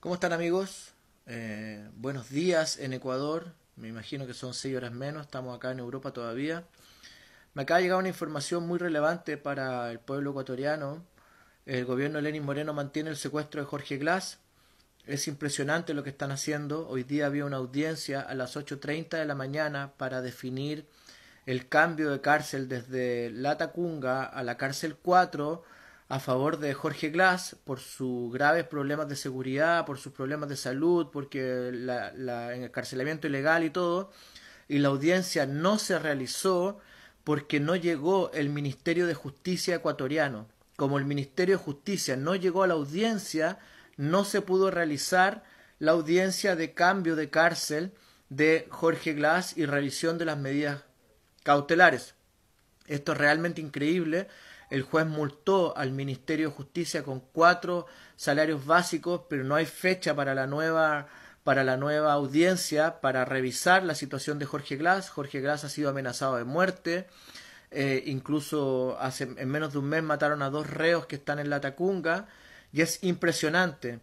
¿Cómo están amigos? Eh, buenos días en Ecuador. Me imagino que son seis horas menos. Estamos acá en Europa todavía. Me acaba de llegar una información muy relevante para el pueblo ecuatoriano. El gobierno de Lenin Moreno mantiene el secuestro de Jorge Glass. Es impresionante lo que están haciendo. Hoy día había una audiencia a las 8.30 de la mañana para definir el cambio de cárcel desde Latacunga a la cárcel 4 a favor de Jorge Glass por sus graves problemas de seguridad, por sus problemas de salud, porque la, el encarcelamiento ilegal y todo, y la audiencia no se realizó porque no llegó el Ministerio de Justicia ecuatoriano. Como el Ministerio de Justicia no llegó a la audiencia, no se pudo realizar la audiencia de cambio de cárcel de Jorge Glass y revisión de las medidas cautelares. Esto es realmente increíble el juez multó al Ministerio de Justicia con cuatro salarios básicos, pero no hay fecha para la nueva para la nueva audiencia para revisar la situación de Jorge Glass. Jorge Glass ha sido amenazado de muerte. Eh, incluso hace, en menos de un mes mataron a dos reos que están en la Tacunga. Y es impresionante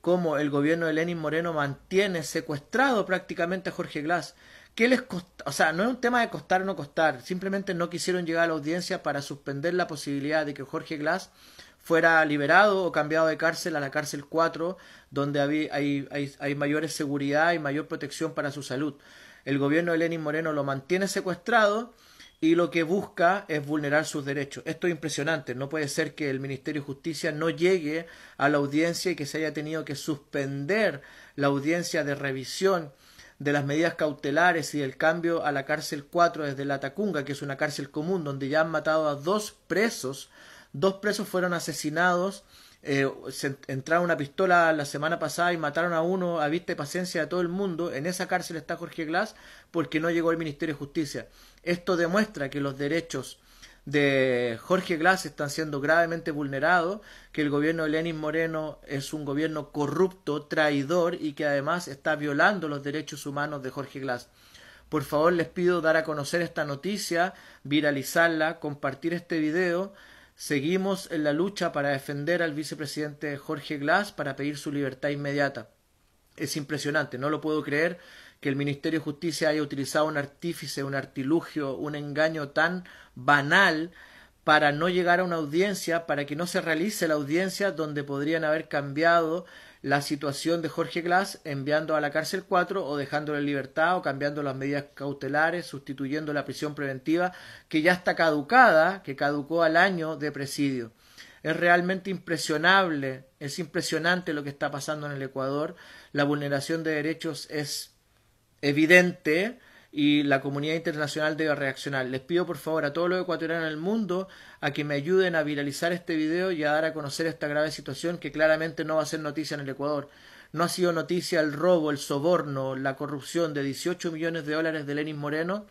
cómo el gobierno de Lenin Moreno mantiene secuestrado prácticamente a Jorge Glass. ¿Qué les costó? O sea, no es un tema de costar o no costar, simplemente no quisieron llegar a la audiencia para suspender la posibilidad de que Jorge Glass fuera liberado o cambiado de cárcel a la cárcel 4, donde hay, hay, mayor seguridad y mayor protección para su salud. El gobierno de Lenin Moreno lo mantiene secuestrado y lo que busca es vulnerar sus derechos. Esto es impresionante. No puede ser que el Ministerio de Justicia no llegue a la audiencia y que se haya tenido que suspender la audiencia de revisión de las medidas cautelares y del cambio a la cárcel 4 desde La Tacunga, que es una cárcel común donde ya han matado a dos presos, dos presos fueron asesinados, eh, entraron una pistola la semana pasada y mataron a uno a vista y paciencia de todo el mundo. En esa cárcel está Jorge Glass porque no llegó el Ministerio de Justicia. Esto demuestra que los derechos de Jorge Glass están siendo gravemente vulnerados, que el gobierno de Lenin Moreno es un gobierno corrupto, traidor y que además está violando los derechos humanos de Jorge Glass. Por favor, les pido dar a conocer esta noticia, viralizarla, compartir este video. Seguimos en la lucha para defender al vicepresidente Jorge Glass para pedir su libertad inmediata. Es impresionante, no lo puedo creer que el Ministerio de Justicia haya utilizado un artífice, un artilugio, un engaño tan banal para no llegar a una audiencia, para que no se realice la audiencia donde podrían haber cambiado la situación de Jorge Glass enviando a la cárcel 4 o dejándolo en libertad o cambiando las medidas cautelares, sustituyendo la prisión preventiva que ya está caducada, que caducó al año de presidio. Es realmente impresionable, es impresionante lo que está pasando en el Ecuador. La vulneración de derechos es evidente y la comunidad internacional debe reaccionar. Les pido por favor a todos los ecuatorianos en el mundo a que me ayuden a viralizar este video y a dar a conocer esta grave situación que claramente no va a ser noticia en el Ecuador. No ha sido noticia el robo, el soborno, la corrupción de 18 millones de dólares de Lenin Moreno,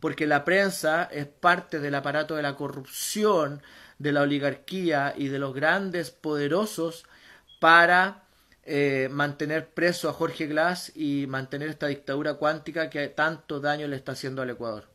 porque la prensa es parte del aparato de la corrupción, de la oligarquía y de los grandes poderosos para eh, mantener preso a Jorge Glass y mantener esta dictadura cuántica que tanto daño le está haciendo al Ecuador.